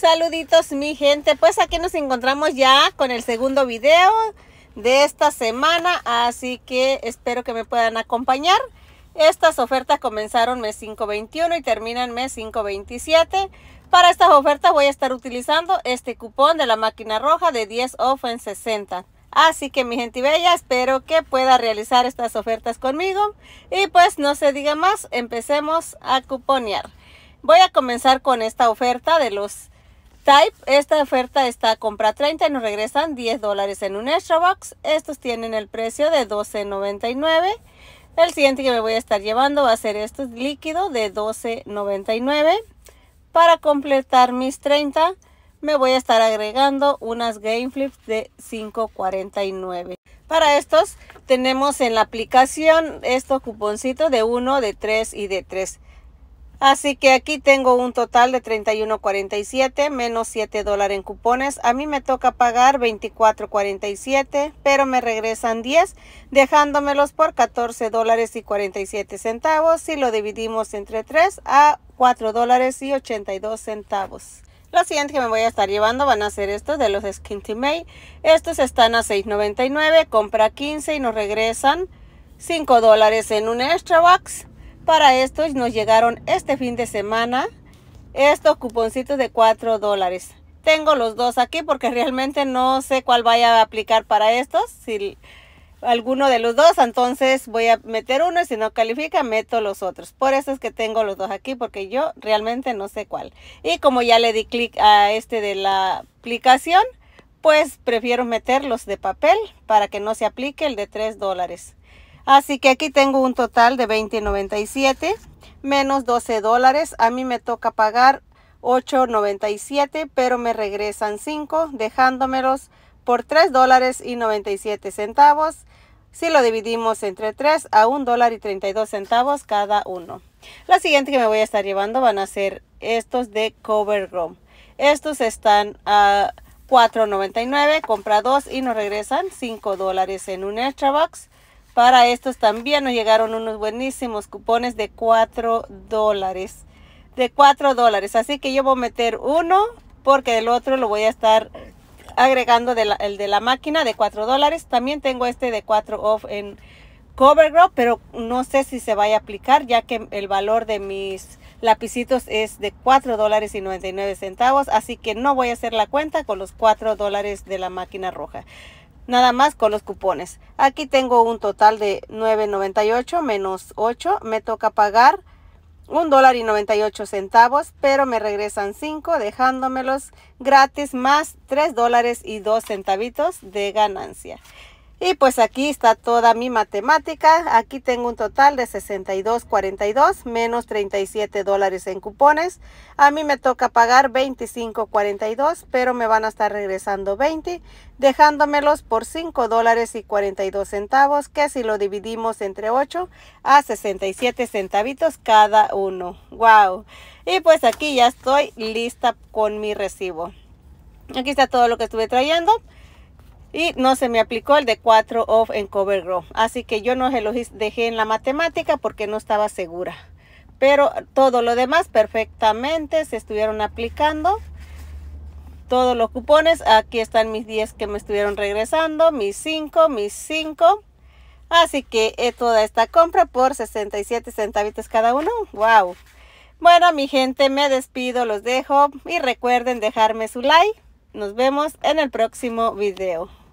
Saluditos mi gente, pues aquí nos encontramos ya con el segundo video de esta semana, así que espero que me puedan acompañar. Estas ofertas comenzaron mes 521 y terminan mes 527. Para estas ofertas voy a estar utilizando este cupón de la máquina roja de 10 off en 60. Así que mi gente bella, espero que pueda realizar estas ofertas conmigo. Y pues no se diga más, empecemos a cuponear. Voy a comenzar con esta oferta de los Type, esta oferta está compra 30 y nos regresan 10 dólares en un extra box. Estos tienen el precio de $12.99. El siguiente que me voy a estar llevando va a ser este líquido de $12.99. Para completar mis 30 me voy a estar agregando unas game de $5.49. Para estos tenemos en la aplicación estos cuponcitos de 1, de 3 y de 3. Así que aquí tengo un total de 31.47 menos 7 dólares en cupones. A mí me toca pagar 24.47, pero me regresan 10, dejándomelos por $14.47. dólares y Si lo dividimos entre 3 a $4.82. dólares y centavos. Lo siguiente que me voy a estar llevando van a ser estos de los Skinty May. Estos están a $6.99, compra 15 y nos regresan 5 dólares en un extra box para estos nos llegaron este fin de semana estos cuponcitos de 4 dólares. Tengo los dos aquí porque realmente no sé cuál vaya a aplicar para estos. Si alguno de los dos, entonces voy a meter uno y si no califica, meto los otros. Por eso es que tengo los dos aquí porque yo realmente no sé cuál. Y como ya le di clic a este de la aplicación, pues prefiero meter los de papel para que no se aplique el de 3 dólares. Así que aquí tengo un total de 20.97 menos 12 dólares. A mí me toca pagar 8.97, pero me regresan 5, dejándomelos por 3 dólares y 97 centavos. Si lo dividimos entre 3 a $1.32 dólar y 32 centavos cada uno. La siguiente que me voy a estar llevando van a ser estos de Room. Estos están a 4.99, compra 2 y nos regresan 5 dólares en un extra box. Para estos también nos llegaron unos buenísimos cupones de 4 dólares. De 4 dólares. Así que yo voy a meter uno porque el otro lo voy a estar agregando el de la máquina de 4 dólares. También tengo este de 4 off en CoverGirl, pero no sé si se vaya a aplicar ya que el valor de mis lapicitos es de 4 dólares y 99 centavos. Así que no voy a hacer la cuenta con los 4 dólares de la máquina roja nada más con los cupones. Aquí tengo un total de 9.98 menos 8. Me toca pagar $1.98, centavos, pero me regresan 5 dejándomelos gratis más 3 dólares y centavitos de ganancia. Y pues aquí está toda mi matemática. Aquí tengo un total de 62.42 menos 37 dólares en cupones. A mí me toca pagar 25.42, pero me van a estar regresando 20, dejándomelos por 5 dólares y 42 centavos, que si lo dividimos entre 8 a 67 centavitos cada uno. ¡Wow! Y pues aquí ya estoy lista con mi recibo. Aquí está todo lo que estuve trayendo y no se me aplicó el de 4 off en CoverGirl. Así que yo no se los dejé en la matemática porque no estaba segura. Pero todo lo demás perfectamente se estuvieron aplicando. Todos los cupones, aquí están mis 10 que me estuvieron regresando, mis 5, mis 5. Así que eh, toda esta compra por 67 centavitos cada uno. ¡Wow! Bueno, mi gente, me despido, los dejo y recuerden dejarme su like. Nos vemos en el próximo video.